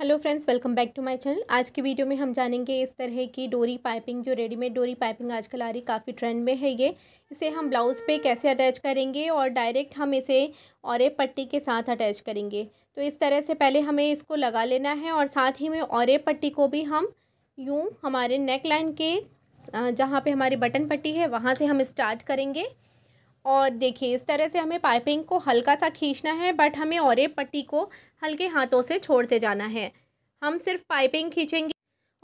hello friends welcome back to my channel आज की video में हम जानेंगे इस तरह की डोरी पाइपिंग जो रेडीमेड डोरी पाइपिंग आजकल आ रही काफ़ी ट्रेंड में है ये इसे हम ब्लाउज़ पे कैसे अटैच करेंगे और डायरेक्ट हम इसे और एक पट्टी के साथ अटैच करेंगे तो इस तरह से पहले हमें इसको लगा लेना है और साथ ही में और पट्टी को भी हम यूँ हमारे नेक लाइन के जहाँ पर हमारी बटन पट्टी है वहाँ से हम स्टार्ट करेंगे और देखिए इस तरह से हमें पाइपिंग को हल्का सा खींचना है बट हमें और पट्टी को हल्के हाथों से छोड़ते जाना है हम सिर्फ पाइपिंग खींचेंगे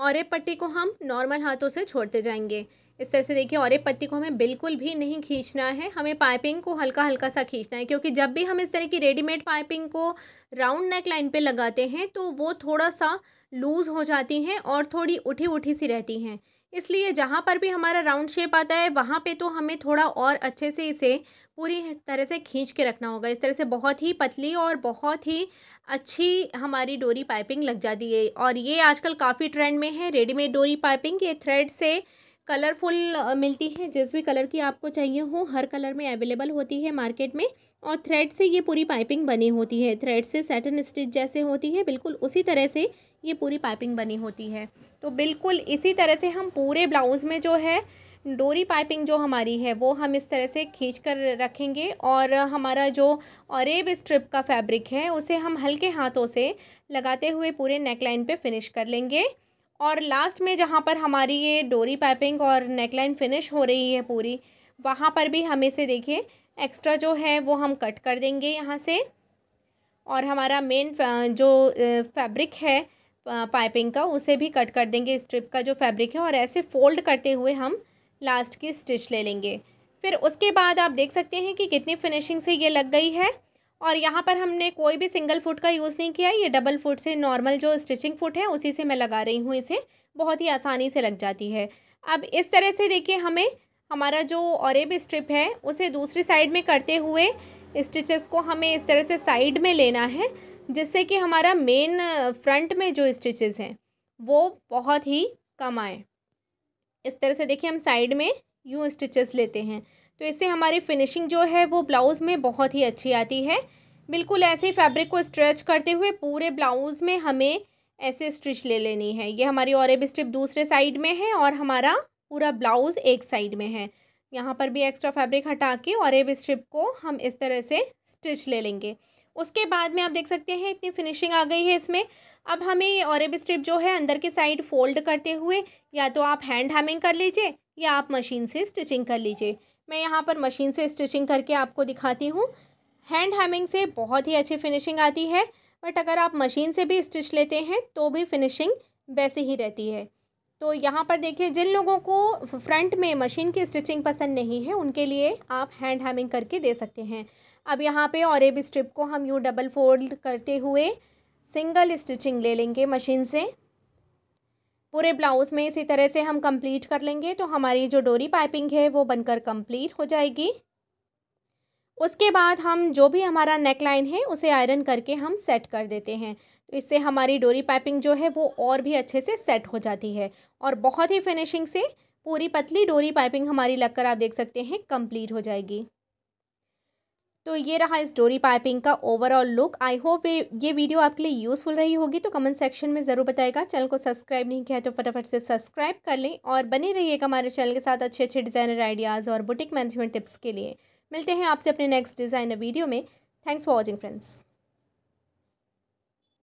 और पट्टी को हम नॉर्मल हाथों से छोड़ते जाएंगे इस तरह से देखिए और पत्ती को हमें बिल्कुल भी नहीं खींचना है हमें पाइपिंग को हल्का हल्का सा खींचना है क्योंकि जब भी हम इस तरह की रेडीमेड पाइपिंग को राउंड नेक लाइन पे लगाते हैं तो वो थोड़ा सा लूज़ हो जाती हैं और थोड़ी उठी उठी सी रहती हैं इसलिए जहाँ पर भी हमारा राउंड शेप आता है वहाँ पे तो हमें थोड़ा और अच्छे से इसे पूरी तरह से खींच के रखना होगा इस तरह से बहुत ही पतली और बहुत ही अच्छी हमारी डोरी पाइपिंग लग जाती है और ये आजकल काफ़ी ट्रेंड में है रेडीमेड डोरी पाइपिंग ये थ्रेड से कलरफुल मिलती है जिस भी कलर की आपको चाहिए हो हर कलर में अवेलेबल होती है मार्केट में और थ्रेड से ये पूरी पाइपिंग बनी होती है थ्रेड से सेटन स्टिच जैसे होती है बिल्कुल उसी तरह से ये पूरी पाइपिंग बनी होती है तो बिल्कुल इसी तरह से हम पूरे ब्लाउज़ में जो है डोरी पाइपिंग जो हमारी है वो हम इस तरह से खींच कर रखेंगे और हमारा जो औरब स्ट्रिप का फैब्रिक है उसे हम हल्के हाथों से लगाते हुए पूरे नेकलाइन पे फिनिश कर लेंगे और लास्ट में जहाँ पर हमारी ये डोरी पाइपिंग और नेकलाइन फिनिश हो रही है पूरी वहाँ पर भी हमें से देखिए एक्स्ट्रा जो है वो हम कट कर देंगे यहाँ से और हमारा मेन जो फैब्रिक है पाइपिंग का उसे भी कट कर देंगे स्ट्रिप का जो फैब्रिक है और ऐसे फोल्ड करते हुए हम लास्ट की स्टिच ले लेंगे फिर उसके बाद आप देख सकते हैं कि कितनी फिनिशिंग से ये लग गई है और यहाँ पर हमने कोई भी सिंगल फुट का यूज़ नहीं किया ये डबल फुट से नॉर्मल जो स्टिचिंग फुट है उसी से मैं लगा रही हूँ इसे बहुत ही आसानी से लग जाती है अब इस तरह से देखिए हमें हमारा जो भी स्ट्रिप है उसे दूसरी साइड में करते हुए स्टिचेस को हमें इस तरह से साइड में लेना है जिससे कि हमारा मेन फ्रंट में जो स्टिचेस हैं वो बहुत ही कम आए इस तरह से देखिए हम साइड में यूँ स्टिचेस लेते हैं तो इससे हमारी फिनिशिंग जो है वो ब्लाउज़ में बहुत ही अच्छी आती है बिल्कुल ऐसे ही फैब्रिक को स्ट्रेच करते हुए पूरे ब्लाउज़ में हमें ऐसे स्टिच ले लेनी है ये हमारी औरब स्टिप दूसरे साइड में है और हमारा पूरा ब्लाउज़ एक साइड में है यहाँ पर भी एक्स्ट्रा फैब्रिक हटा के औरब स्ट्रिप को हम इस तरह से स्टिच ले लेंगे उसके बाद में आप देख सकते हैं इतनी फिनिशिंग आ गई है इसमें अब हमें औरब स्ट्रिप जो है अंदर के साइड फोल्ड करते हुए या तो आप हैंड हैमिंग कर लीजिए या आप मशीन से स्टिचिंग कर लीजिए मैं यहाँ पर मशीन से स्टिचिंग करके आपको दिखाती हूँ हैंड हैमिंग से बहुत ही अच्छी फिनिशिंग आती है बट अगर आप मशीन से भी स्टिच लेते हैं तो भी फिनिशिंग वैसे ही रहती है तो यहाँ पर देखिए जिन लोगों को फ्रंट में मशीन की स्टिचिंग पसंद नहीं है उनके लिए आप हैंड हैमिंग करके दे सकते हैं अब यहाँ पे और एब स्ट्रिप को हम यूँ डबल फोल्ड करते हुए सिंगल स्टिचिंग ले लेंगे मशीन से पूरे ब्लाउज़ में इसी तरह से हम कंप्लीट कर लेंगे तो हमारी जो डोरी पाइपिंग है वो बनकर कंप्लीट हो जाएगी उसके बाद हम जो भी हमारा नेक लाइन है उसे आयरन करके हम सेट कर देते हैं तो इससे हमारी डोरी पाइपिंग जो है वो और भी अच्छे से सेट हो जाती है और बहुत ही फिनिशिंग से पूरी पतली डोरी पाइपिंग हमारी लगकर आप देख सकते हैं कंप्लीट हो जाएगी तो ये रहा इस डोरी पाइपिंग का ओवरऑल लुक आई होप ये वीडियो आपके लिए यूज़फुल रही होगी तो कमेंट सेक्शन में ज़रूर बताएगा चैनल को सब्सक्राइब नहीं किया तो फटाफट से सब्सक्राइब कर लें और बने रहिएगा हमारे चैनल के साथ अच्छे अच्छे डिज़ाइनर आइडियाज़ और बुटीक मैनेजमेंट टिप्स के लिए मिलते हैं आपसे अपने नेक्स्ट डिज़ाइनर वीडियो में थैंक्स फॉर वॉचिंग फ्रेंड्स